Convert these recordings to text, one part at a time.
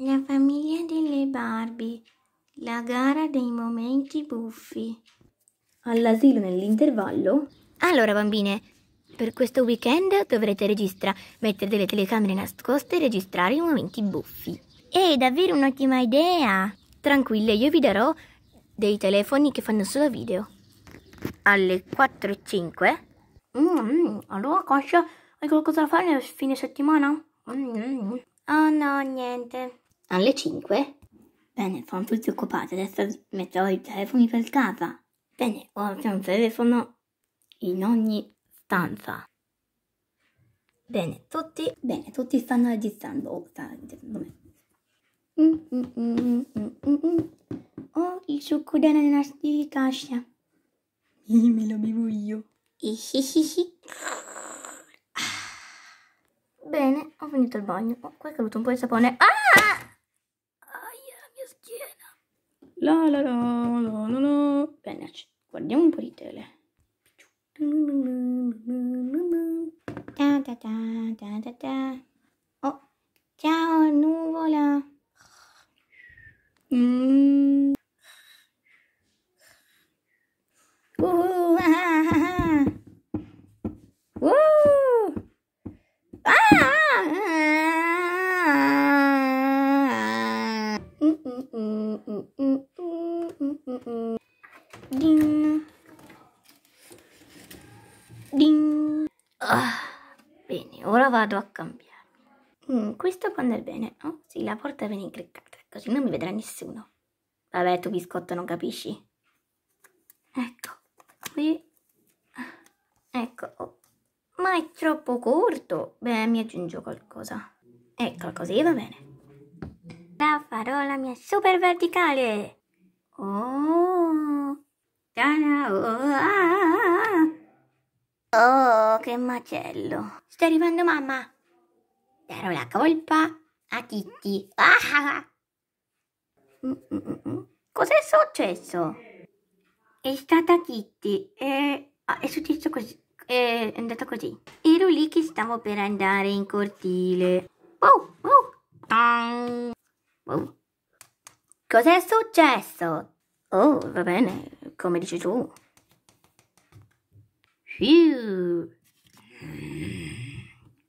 La famiglia delle Barbie, la gara dei momenti buffi. All'asilo nell'intervallo? Allora bambine, per questo weekend dovrete registrare, mettere delle telecamere nascoste e registrare i momenti buffi. È davvero un'ottima idea! Tranquille, io vi darò dei telefoni che fanno solo video. Alle 4.05? Mm, mm, allora Coscia, hai qualcosa da fare nel fine settimana? Mm. mm, mm. Oh no, niente. Alle 5? Bene, sono tutti occupati, adesso metterò i telefoni per casa. Bene, ora c'è un telefono in ogni stanza. Bene, tutti, bene, tutti stanno registrando. Oh, il registrando me. nastri di cascia. Me lo bevo io. Ah. Bene, ho finito il bagno. Oh, qua è caduto un po' di sapone. Ah! schiena. La la la la la la. Bene, guardiamo un po' di tele. Ta ta ta ta ta ta. Oh, ciao nuvola. Mm. ding. Ding. Ah, bene, ora vado a cambiarmi. Mm, questo quando è bene, no? Oh, sì, la porta viene incriccata, così non mi vedrà nessuno. Vabbè, tu biscotto non capisci. Ecco, qui... Ecco, oh. ma è troppo corto. Beh, mi aggiungo qualcosa. Ecco, così va bene. La parola mia super verticale. Oh, oh, ah. oh che macello. Sta arrivando mamma. Darò la colpa a Kitty. Ah, mm, mm, mm, Cos'è successo? È stata Kitty e ah, è successo così. È andata così. Ero lì che stavo per andare in cortile. Oh, oh. Oh. Cos'è successo? Oh, va bene, come dici tu. Fiu.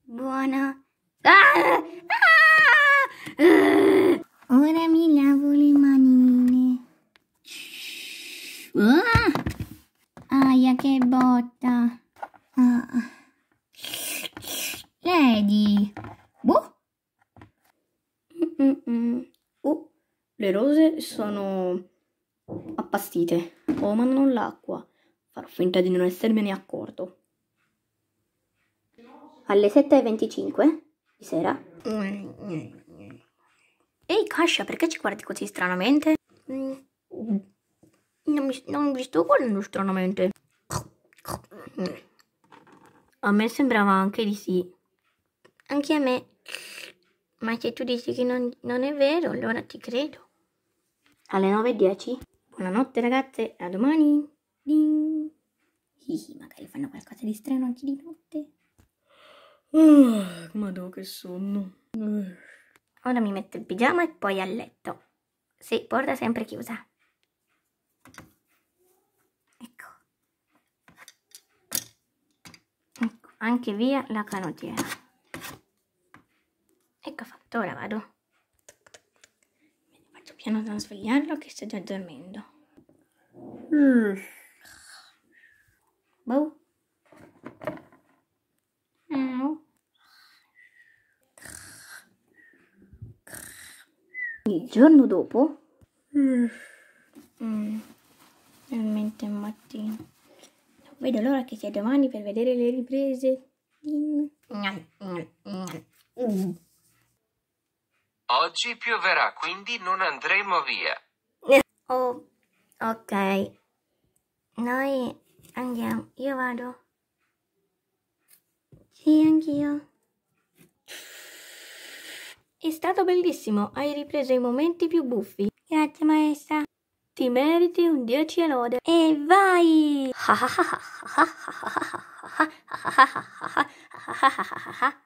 Buona. Ah! Ah! Uh! Ora mi lavo le manine. Ah! Aia che botta. Ah. Lady. Le rose sono appastite, omano oh, l'acqua. Farò finta di non essermene accorto. Alle 7.25 di sera. Ehi Kasia, perché ci guardi così stranamente? Mm. Non mi, non mi sto guardando stranamente. A me sembrava anche di sì. Anche a me. Ma se tu dici che non, non è vero, allora ti credo alle 9.10. Buonanotte ragazze, a domani. Ding. Hihi, magari fanno qualcosa di strano anche di notte. Uh, madò che sonno. Uh. Ora mi metto il pigiama e poi a letto. Sì, porta sempre chiusa. Ecco. Ecco, anche via la canottiera. Ecco fatto, ora vado piano da svegliarlo che sta già dormendo. Mm. Boh. Mm. Il giorno dopo, mm. Mm. veramente mattino, non vedo l'ora che sia domani per vedere le riprese. Mm. Mm. Oggi pioverà, quindi non andremo via. Oh, ok. Noi andiamo, io vado. Sì, anch'io. È stato bellissimo, hai ripreso i momenti più buffi. Grazie maestra. Ti meriti un 10 e lode. E vai!